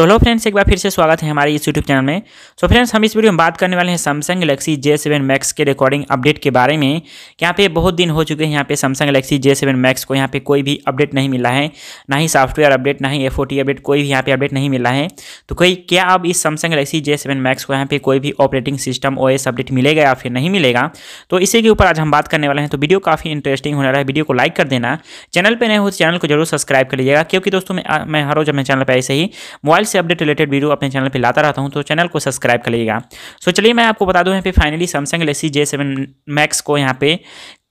तो hello friends एक बार फिर से स्वागत है हमारे इस यूट्यूब चैनल में सो so फ्रेंड्स हम इस वीडियो में बात करने वाले हैं Samsung Galaxy J seven Max के रिकॉर्डिंग अपडेट के बारे में यहाँ पे बहुत दिन हो चुके हैं यहाँ पे Samsung Galaxy J seven Max को यहाँ पे कोई भी अपडेट नहीं मिला है ना ही सॉफ्टवेयर अपडेट ना ही एफ अपडेट कोई भी यहाँ पे अपडेट नहीं मिला है तो कोई क्या अब इस Samsung Galaxy J seven Max को यहाँ पे कोई भी ऑपरेटिंग सिस्टम ओ अपडेट मिलेगा या फिर नहीं मिलेगा तो इसी के ऊपर आज हम बात करने वाले हैं तो वीडियो काफ़ी इंटरेस्टिंग होने रहा है वीडियो को लाइक कर देना चैनल पर नहीं हो तो चैनल को जरूर सब्सक्राइब कर लीजिएगा क्योंकि दोस्तों मैं हर रोज अपने चैनल पर ऐसे ही मोबाइल से अपडेट रिलेटेड वीडियो अपने चैनल पर लाता रहता हूँ तो चैनल को सब्सक्राइब कर सो चलिए मैं आपको बता दूँ यहाँ पे finally Samsung Galaxy J seven Max को यहाँ पे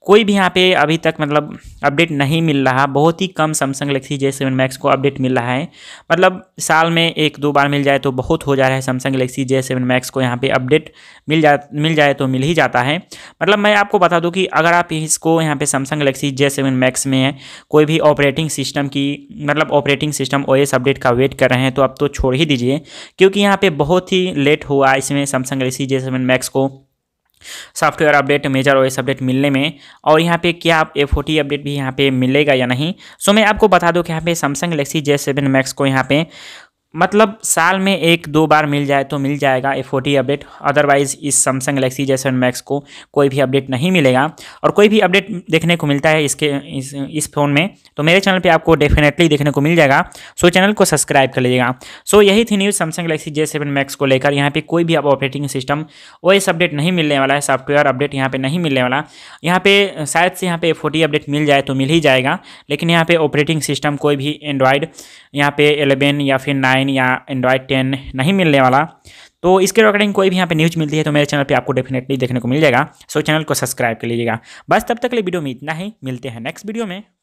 कोई भी यहाँ पे अभी तक मतलब अपडेट नहीं मिल रहा बहुत ही कम Samsung Galaxy J seven Max को अपडेट मिल रहा है मतलब साल में एक दो बार मिल जाए तो बहुत हो जा रहा है Samsung Galaxy J seven Max को यहाँ पे अपडेट मिल जा मिल जाए तो मिल ही जाता है मतलब मैं आपको बता दूं कि अगर आप इसको यहाँ पे Samsung Galaxy J seven Max में है कोई भी ऑपरेटिंग सिस्टम की मतलब ऑपरेटिंग सिस्टम ओ अपडेट का वेट कर रहे हैं तो आप तो छोड़ ही दीजिए क्योंकि यहाँ पर बहुत ही लेट हुआ इसमें Samsung Galaxy J seven Max को software update major OS update मिलने में और यहाँ पे क्या आप ए फोर्टी अपडेट भी यहाँ पे मिलेगा या नहीं सो मैं आपको बता दूँ कि यहाँ पे Samsung Galaxy J seven Max को यहाँ पे मतलब साल में एक दो बार मिल जाए तो मिल जाएगा ए फोर्टी अपडेट अदरवाइज़ इस Samsung Galaxy J seven Max को कोई भी अपडेट नहीं मिलेगा और कोई भी अपडेट देखने को मिलता है इसके इस इस फ़ोन में तो मेरे चैनल पे आपको डेफिनेटली देखने को मिल जाएगा सो चैनल को सब्सक्राइब कर लीजिएगा सो यही थी news Samsung Galaxy J seven Max को लेकर यहाँ पर कोई भी अब ऑपरेटिंग सिस्टम ओ अपडेट नहीं मिलने वाला है सॉफ्टवेयर अपडेट यहाँ पर नहीं मिलने वाला यहाँ पर शायद से यहाँ पर ए फोर्टी अपडेट मिल जाए तो मिल ही जाएगा लेकिन यहाँ पर ऑपरेटिंग सिस्टम कोई भी एंड्रॉयड यहाँ पर एलेवन या फिर नाइन नाइन या एंड्रॉयड टेन नहीं मिलने वाला तो इसके रिगार्डिंग कोई भी यहाँ पे न्यूज़ मिलती है तो मेरे चैनल पे आपको डेफिनेटली देखने को मिल जाएगा सो चैनल को सब्सक्राइब कर लीजिएगा बस तब तक के लिए वीडियो में इतना ही मिलते हैं नेक्स्ट वीडियो में